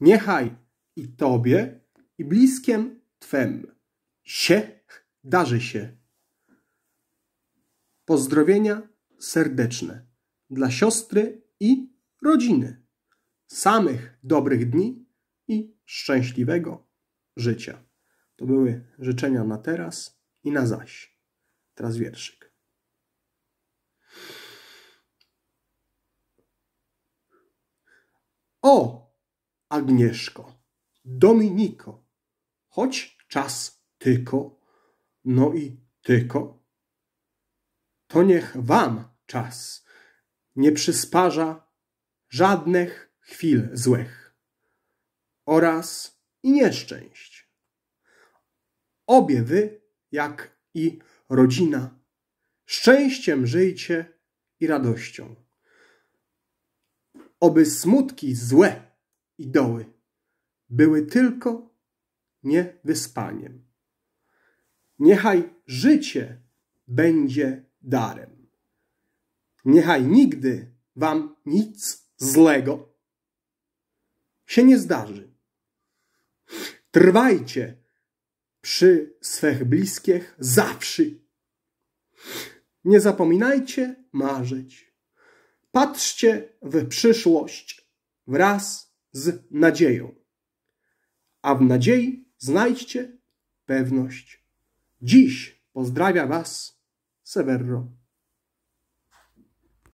Niechaj i Tobie, i bliskiem Twem się darzy się. Pozdrowienia serdeczne dla siostry i rodziny. Samych dobrych dni i szczęśliwego życia. To były życzenia na teraz i na zaś. Teraz wierszyk. O! Agnieszko, Dominiko, choć czas tyko, no i tyko. To niech wam czas nie przysparza żadnych chwil złych oraz i nieszczęść. Obie wy, jak i rodzina, szczęściem żyjcie i radością. Oby smutki złe i doły były tylko nie wyspaniem. Niechaj życie będzie darem. Niechaj nigdy wam nic złego się nie zdarzy. Trwajcie przy swych bliskich zawsze. Nie zapominajcie marzyć. Patrzcie w przyszłość wraz z nadzieją. A w nadziei znajdźcie pewność. Dziś pozdrawia Was Severo.